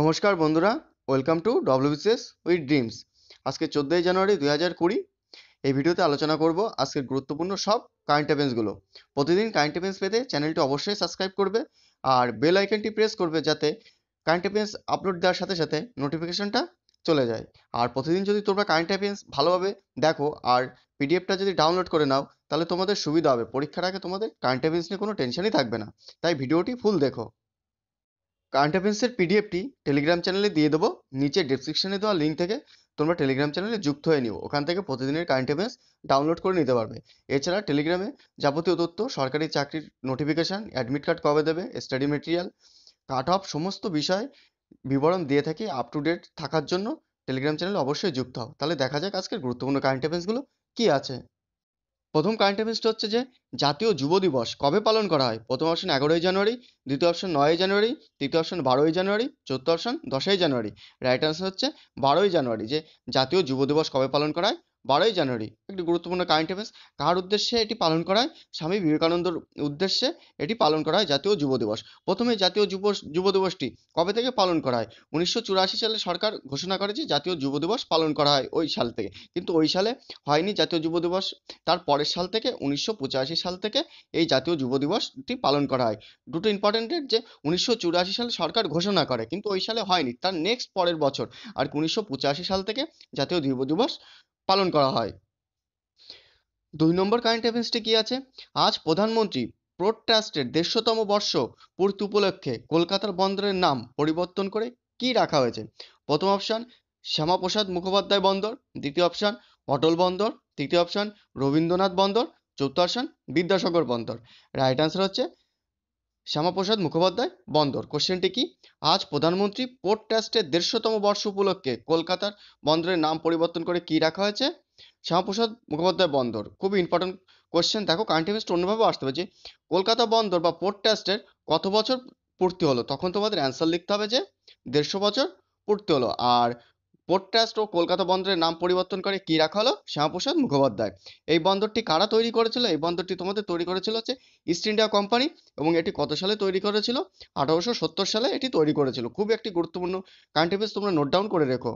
নমস্কার বন্ধুরা welcome to WBCS with dreams আজকে চোদ্দোই জানুয়ারি দুই হাজার কুড়ি এই ভিডিওতে আলোচনা করব আজকের গুরুত্বপূর্ণ সব কারেন্ট অ্যাফেন্সগুলো প্রতিদিন কারেন্ট অ্যাভেন্স পেতে চ্যানেলটি অবশ্যই সাবস্ক্রাইব করবে আর বেল আইকনটি প্রেস করবে যাতে কারেন্ট অ্যাফেন্স আপলোড দেওয়ার সাথে সাথে নোটিফিকেশনটা চলে যায় আর প্রতিদিন যদি তোমরা কারেন্ট অ্যাভেন্স ভালোভাবে দেখো আর পিডিএফটা যদি ডাউনলোড করে নাও তাহলে তোমাদের সুবিধা হবে পরীক্ষার আগে তোমাদের কারেন্ট অ্যাফেন্স নিয়ে কোনো টেনশনই থাকবে না তাই ভিডিওটি ফুল দেখো কারেন্ট অ্যাফেন্সের পিডিএফটি টেলিগ্রাম চ্যানেলে দিয়ে দেবো নিচে ডিসক্রিপশনে দেওয়া লিঙ্ক থেকে তোমরা টেলিগ্রাম চ্যানেলে যুক্ত হয়ে নিও ওখান থেকে প্রতিদিনের কারেন্ট অ্যাফেয়ার্স ডাউনলোড করে নিতে পারবে এছাড়া টেলিগ্রামে যাবতীয় তথ্য সরকারি চাকরির নোটিফিকেশান অ্যাডমিট কার্ড কবে দেবে স্টাডি মেটেরিয়াল কাট অফ সমস্ত বিষয় বিবরণ দিয়ে থাকি আপ টু ডেট থাকার জন্য টেলিগ্রাম চ্যানেলে অবশ্যই যুক্ত হও তাহলে দেখা যাক আজকের গুরুত্বপূর্ণ কারেন্ট অ্যাফেয়ার্সগুলো কী আছে প্রথম কারেন্ট অ্যাফেয়ার্সটি হচ্ছে যে জাতীয় যুব দিবস কবে পালন করা হয় প্রথম অপশন এগারোই জানুয়ারি দ্বিতীয় অপশন নয়ই জানুয়ারি তৃতীয় অপশন বারোই জানুয়ারি চতুর্থ অপশন দশই জানুয়ারি রাইট আনসার হচ্ছে বারোই জানুয়ারি যে জাতীয় যুব দিবস কবে পালন করা হয় বারোই জানুয়ারি একটি গুরুত্বপূর্ণ কারেন্ট অ্যাফেয়ার্স কার উদ্দেশ্যে এটি পালন করা হয় স্বামী বিবেকানন্দর উদ্দেশ্যে এটি পালন করা হয় জাতীয় যুব দিবস প্রথমে জাতীয় যুব যুব দিবসটি কবে থেকে পালন করা হয় উনিশশো সালে সরকার ঘোষণা করে যে জাতীয় যুব দিবস পালন করা হয় ওই সাল থেকে কিন্তু ওই সালে হয়নি জাতীয় যুব দিবস তার পরের সাল থেকে উনিশশো সাল থেকে এই জাতীয় যুব দিবসটি পালন করা হয় দুটো ইম্পর্টেন্ট যে উনিশশো সালে সরকার ঘোষণা করে কিন্তু ওই সালে হয়নি তার নেক্সট পরের বছর আর উনিশশো সাল থেকে জাতীয় যুব দিবস পালন করা হয় দুই নম্বর কারেন্ট অ্যাফেয়ার্সটি কী আছে আজ প্রধানমন্ত্রী পোর্ট ট্রাস্টের দেড়শোতম বর্ষ পূর্তি উপলক্ষে কলকাতার বন্দরের নাম পরিবর্তন করে কি রাখা হয়েছে প্রথম অপশান শ্যামাপ্রসাদ মুখোপাধ্যায় বন্দর দ্বিতীয় অপশান অটল বন্দর তৃতীয় অপশান রবীন্দ্রনাথ বন্দর চতুর্থ অপশান বিদ্যাসাগর বন্দর রাইট আনসার হচ্ছে শ্যামাপ্রসাদ মুখোপাধ্যায় বন্দর কোশ্চেনটি কি আজ প্রধানমন্ত্রী পোর্ট ট্রাস্টের দেড়শোতম বর্ষ উপলক্ষে কলকাতার বন্দরের নাম পরিবর্তন করে কি রাখা হয়েছে শ্যামাপ্রসাদ মুখোপাধ্যায় বন্দর খুবই ইম্পর্টেন্ট কোশ্চেন দেখো কারেন্ট অ্যাফেয়ার্সটা অন্যভাবে আসতে পারে যে কলকাতা বন্দর বা পোর্ট ট্রাস্টের কত বছর পূর্তি হলো তখন তোমাদের অ্যান্সার লিখতে হবে যে দেড়শো বছর পূর্তি হলো আর পোর্ট ট্রাস্ট ও কলকাতা বন্দরের নাম পরিবর্তন করে কি রাখা হলো শ্যামাপ্রসাদ মুখোপাধ্যায় এই বন্দরটি কারা তৈরি করেছিল এই বন্দরটি তোমাদের তৈরি করেছিল হচ্ছে ইস্ট ইন্ডিয়া কোম্পানি এবং এটি কত সালে তৈরি করেছিল আঠারোশো সত্তর সালে এটি তৈরি করেছিল খুব একটি গুরুত্বপূর্ণ কারেন্ট তোমরা নোট ডাউন করে রেখো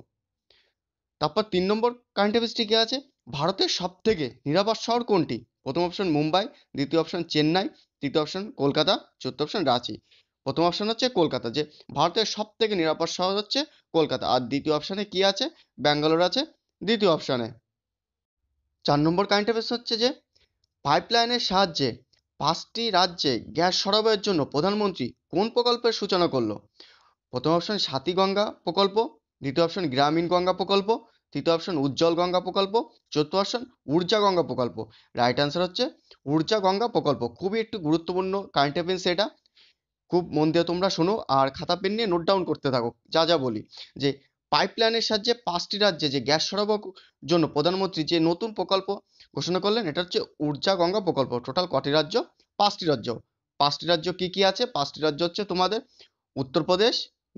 তারপর তিন নম্বর কারেন্ট অ্যাফেয়ার্সটি কী আছে ভারতের সব থেকে নিরাপদ শহর কোনটি প্রথম অপশন মুম্বাই দ্বিতীয় অপশন চেন্নাই তৃতীয় অপশন কলকাতা চতুর্থ অপশন রাঁচি প্রথম অপশন হচ্ছে কলকাতা যে ভারতের সব থেকে নিরাপদ শহর হচ্ছে কলকাতা আর দ্বিতীয় অপশানে কি আছে ব্যাঙ্গালোর আছে দ্বিতীয় অপশানে চার নম্বর কারেন্ট অ্যাফেয়ার্স হচ্ছে যে পাইপলাইনের সাহায্যে পাঁচটি রাজ্যে গ্যাস সরবরাহের জন্য প্রধানমন্ত্রী কোন প্রকল্পের সূচনা করলো প্রথম অপশন সাথী গঙ্গা প্রকল্প দ্বিতীয় অপশন গ্রামীণ গঙ্গা প্রকল্প তৃতীয় অপশন উজ্জ্বল গঙ্গা প্রকল্প চতুর্থ অপশন ঊর্জা গঙ্গা প্রকল্প রাইট অ্যান্সার হচ্ছে ঊর্জা গঙ্গা প্রকল্প খুবই একটি গুরুত্বপূর্ণ কারেন্ট অ্যাফেয়ার্স এটা খুব মন দিয়ে তোমরা শোনো আর খাতা পেন নিয়ে নোট ডাউন করতে থাকো যা যা বলি যে পাইপলাইনের সাহায্যে পাঁচটি রাজ্যে যে গ্যাস সরবরাহ জন্য প্রধানমন্ত্রী যে নতুন প্রকল্প ঘোষণা করলেন এটা হচ্ছে ঊর্জা গঙ্গা প্রকল্প টোটাল কটি রাজ্য পাঁচটি রাজ্য পাঁচটি রাজ্য কি কি আছে পাঁচটি রাজ্য হচ্ছে তোমাদের উত্তরপ্রদেশ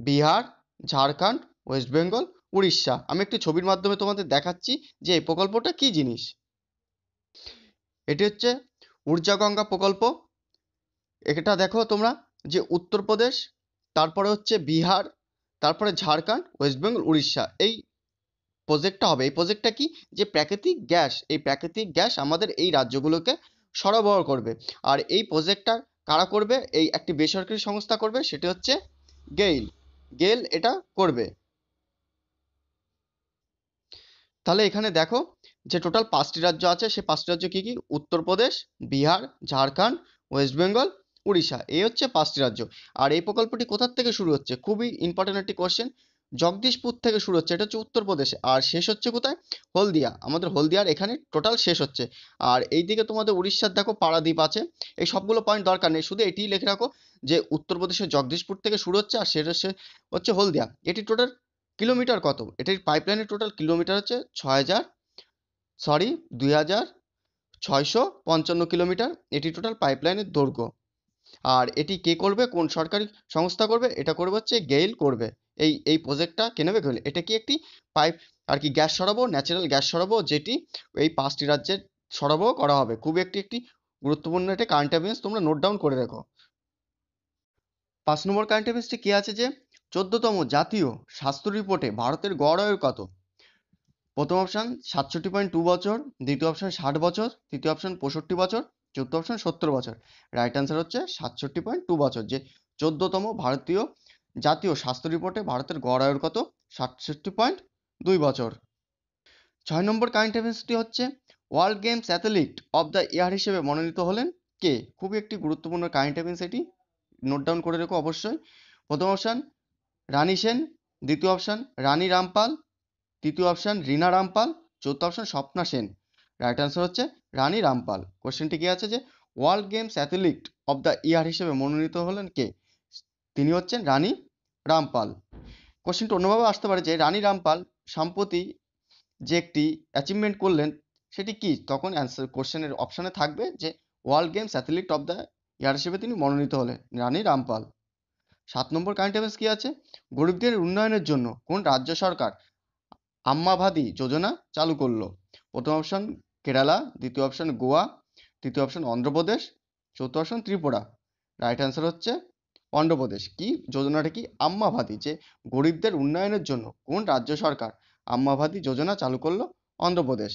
বিহার ঝাড়খণ্ড ওয়েস্ট বেঙ্গল উড়িষ্যা আমি একটি ছবির মাধ্যমে তোমাদের দেখাচ্ছি যে এই প্রকল্পটা কি জিনিস এটি হচ্ছে ঊর্জা গঙ্গা প্রকল্প এটা দেখো তোমরা যে উত্তরপ্রদেশ তারপরে হচ্ছে বিহার তারপরে ঝাড়খণ্ড ওয়েস্ট বেঙ্গল উড়িষ্যা এই প্রজেক্টটা হবে এই প্রজেক্টটা কি যে প্রাকৃতিক গ্যাস এই প্রাকৃতিক গ্যাস আমাদের এই রাজ্যগুলোকে সরবরাহ করবে আর এই প্রজেক্টটা কারা করবে এই একটি বেসরকারি সংস্থা করবে সেটি হচ্ছে গেইল গেল এটা করবে তাহলে এখানে দেখো যে টোটাল পাঁচটি রাজ্য আছে সে পাঁচটি রাজ্য কী কী উত্তরপ্রদেশ বিহার ঝাড়খণ্ড ওয়েস্ট বেঙ্গল উড়িষ্যা এই হচ্ছে পাঁচটি রাজ্য আর এই প্রকল্পটি কোথার থেকে শুরু হচ্ছে খুবই ইম্পর্টেন্ট একটি কোশ্চেন জগদীশপুর থেকে শুরু হচ্ছে এটা হচ্ছে উত্তরপ্রদেশে আর শেষ হচ্ছে কোথায় হলদিয়া আমাদের হলদিয়ার এখানে টোটাল শেষ হচ্ছে আর এইদিকে তোমাদের উড়িষ্যার দেখো পাড়াদ্বীপ আছে এই সবগুলো পয়েন্ট দরকার নেই শুধু এটিই লিখে রাখো যে উত্তরপ্রদেশের জগদীশপুর থেকে শুরু হচ্ছে আর শেষ হচ্ছে হলদিয়া এটি টোটাল কিলোমিটার কত এটির পাইপলাইনের টোটাল কিলোমিটার হচ্ছে ছয় হাজার সরি দুই হাজার ছয়শো পঞ্চান্ন কিলোমিটার এটি টোটাল পাইপলাইনের দৈর্ঘ্য আর এটি কে করবে কোন সরকারি সংস্থা করবে এটা করবে হচ্ছে গেইল করবে এই এই প্রজেক্টটা কে নেবে গেইল এটা কি একটি পাইপ আর কি গ্যাস সরবরাহ ন্যাচারাল গ্যাস সরবরাহ যেটি এই পাঁচটি রাজ্যের সরবরাহ করা হবে খুব একটি একটি গুরুত্বপূর্ণ একটা কারেন্ট অ্যাফেয়ার্স তোমরা নোট ডাউন করে রাখো পাঁচ নম্বর কারেন্ট অ্যাফেয়ার্সটি কী আছে যে চোদ্দতম জাতীয় স্বাস্থ্য রিপোর্টে ভারতের গড় আয়ু কত প্রথম অপশান সাতষট্টি পয়েন্ট টু বছর দ্বিতীয় অপশান ষাট বছর তৃতীয় অপশান পঁয়ষট্টি বছর চোদ্দ অপশন সত্তর বছর রাইট অ্যান্সার হচ্ছে সাতষট্টি পয়েন্ট টু বছর যে চোদ্দতম ভারতীয় জাতীয় স্বাস্থ্য রিপোর্টে ভারতের গড় আয়ুর কত সাতষট্টি পয়েন্ট দুই বছর ছয় নম্বর কারেন্ট অ্যাফেয়ার্সটি হচ্ছে World Games athlete of the year হিসেবে মনোনীত হলেন কে খুবই একটি গুরুত্বপূর্ণ কারেন্ট অ্যাফেয়ার্স এটি নোট ডাউন করে রেখো অবশ্যই প্রথম অপশান রানী সেন দ্বিতীয় অপশান রানী রামপাল তৃতীয় অপশান রীনা রামপাল চতুর্থ option Swapna Sen right answer হচ্ছে রানী রামপাল কোশ্চেনটি কি আছে যে World Games athlete of the year হিসেবে মনোনীত হলেন কে তিনি হচ্ছেন রানী রামপাল কোশ্চেনটি অন্যভাবে আসতে পারে যে রানী রামপাল সম্প্রতি যে একটি অ্যাচিভমেন্ট করলেন সেটি কি তখন অ্যান্সার কোশ্চেনের অপশানে থাকবে যে World Games athlete of the year হিসেবে তিনি মনোনীত হলেন রানী রামপাল সাত নম্বর কারেন্ট অ্যাফেয়ার্স কী আছে গরিবদের উন্নয়নের জন্য কোন রাজ্য সরকার আম্মাভাদি যোজনা চালু করলো প্রথম অপশন কেরালা দ্বিতীয় অপশন গোয়া তৃতীয় অপশন অন্ধ্রপ্রদেশ চতুর্থ অপশন ত্রিপুরা রাইট অ্যান্সার হচ্ছে অন্ধ্রপ্রদেশ কি যোজনাটা কি আম্মাভাতি যে গরিবদের উন্নয়নের জন্য কোন রাজ্য সরকার আম্মাভাতি যোজনা চালু করলো অন্ধ্রপ্রদেশ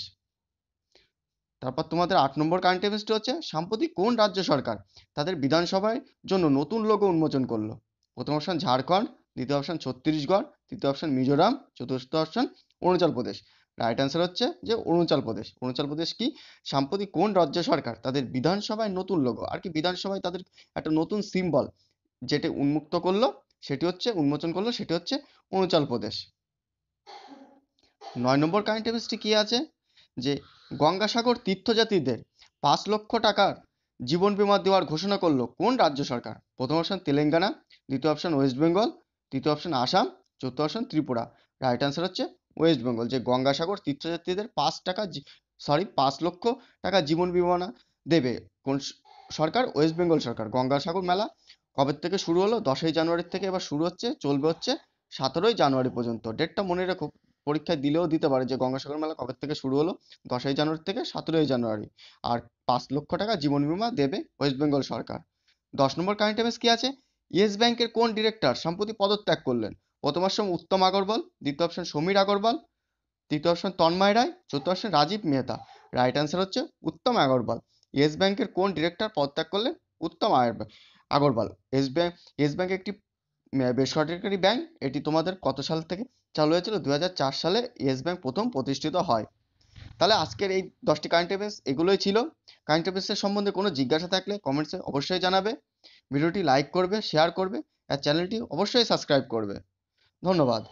তারপর তোমাদের আট নম্বর কান্টেভেস্ট হচ্ছে সাম্প্রতিক কোন রাজ্য সরকার তাদের বিধানসভায় জন্য নতুন লোগো উন্মোচন করলো প্রথম অপশন ঝাড়খণ্ড দ্বিতীয় অপশন ছত্তিশগড় তৃতীয় অপশন মিজোরাম চতুর্থ option Arunachal Pradesh right answer হচ্ছে যে অরুণাচল প্রদেশ অরুণাচল প্রদেশ কি সাম্প্রতিক কোন রাজ্য সরকার তাদের বিধানসভায় নতুন লোগো আর কি বিধানসভায় তাদের একটা নতুন সিম্বল যেটি উন্মুক্ত করলো সেটি হচ্ছে উন্মোচন করলো সেটি হচ্ছে অরুণাচল প্রদেশ নয় নম্বর কারেন্ট অ্যাফেয়ার্সটি কি আছে যে গঙ্গাসাগর তীর্থযাত্রীদের পাঁচ লক্ষ টাকার জীবন বিমা দেওয়ার ঘোষণা করলো কোন রাজ্য সরকার প্রথম অপশন তেলেঙ্গানা দ্বিতীয় অপশন ওয়েস্ট বেঙ্গল তৃতীয় অপশন আসাম চতুর্থ option Tripura right answer West ওয়েস্ট বেঙ্গল যে গঙ্গাসাগর তীর্থযাত্রীদের পাঁচ টাকা সরি পাঁচ লক্ষ টাকা জীবন বিমানা দেবে কোন সরকার ওয়েস্ট বেঙ্গল সরকার গঙ্গাসাগর মেলা কবে থেকে শুরু হলো দশই জানুয়ারি থেকে এবার শুরু হচ্ছে চলবে হচ্ছে সতেরোই জানুয়ারি পর্যন্ত ডেটটা মনে রেখো পরীক্ষায় দিলেও দিতে পারে যে গঙ্গাসাগর মেলা কবে থেকে শুরু হলো দশই জানুয়ারি থেকে সতেরোই জানুয়ারি আর পাঁচ লক্ষ টাকা জীবন বিমা দেবে ওয়েস্ট বেঙ্গল সরকার দশ নম্বর কারেন্ট এফেয়ার্স কি আছে ইয়েস ব্যাংকের কোন ডিরেক্টর সম্প্রতি পদত্যাগ করলেন প্রথম অপশন উত্তম আগরবাল দ্বিতীয় অপশন সমীর আগরবাল তৃতীয় অপশন তন্ময় রায় চতুর্থ option Rajiv Mehta right answer হচ্ছে উত্তম আগরবাল ইয়েস ব্যাংকের কোন ডিরেক্টর পদত্যাগ করলেন Uttam Agarwal Yes Bank Yes Bank একটি বেসরকারি ব্যাংক এটি তোমাদের কত সাল থেকে চালু হয়েছিল দু সালে ইয়েস ব্যাংক প্রথম প্রতিষ্ঠিত হয় তাহলে আজকের এই দশটি কারেন্ট অ্যাফেয়ার্স এগুলোই ছিল কারেন্ট অ্যাফেয়ার্সের সম্বন্ধে কোনো জিজ্ঞাসা থাকলে কমেন্টসে অবশ্যই জানাবে ভিডিওটি লাইক করবে শেয়ার করবে আর চ্যানেলটি অবশ্যই সাবস্ক্রাইব করবে ধন্যবাদ